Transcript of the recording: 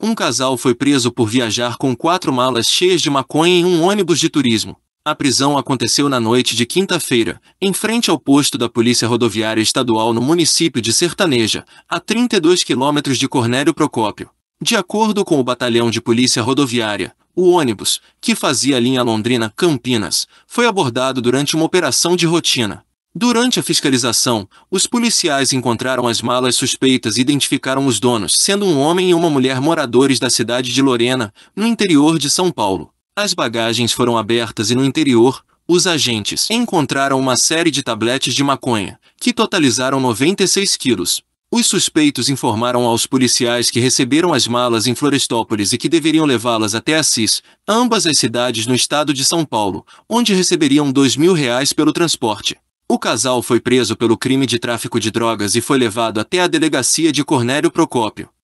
um casal foi preso por viajar com quatro malas cheias de maconha em um ônibus de turismo. A prisão aconteceu na noite de quinta-feira, em frente ao posto da Polícia Rodoviária Estadual no município de Sertaneja, a 32 quilômetros de Cornélio Procópio. De acordo com o Batalhão de Polícia Rodoviária, o ônibus, que fazia a linha Londrina-Campinas, foi abordado durante uma operação de rotina. Durante a fiscalização, os policiais encontraram as malas suspeitas e identificaram os donos, sendo um homem e uma mulher moradores da cidade de Lorena, no interior de São Paulo. As bagagens foram abertas e no interior, os agentes encontraram uma série de tabletes de maconha, que totalizaram 96 quilos. Os suspeitos informaram aos policiais que receberam as malas em Florestópolis e que deveriam levá-las até Assis, ambas as cidades no estado de São Paulo, onde receberiam R$ 2 mil reais pelo transporte. O casal foi preso pelo crime de tráfico de drogas e foi levado até a delegacia de Cornélio Procópio.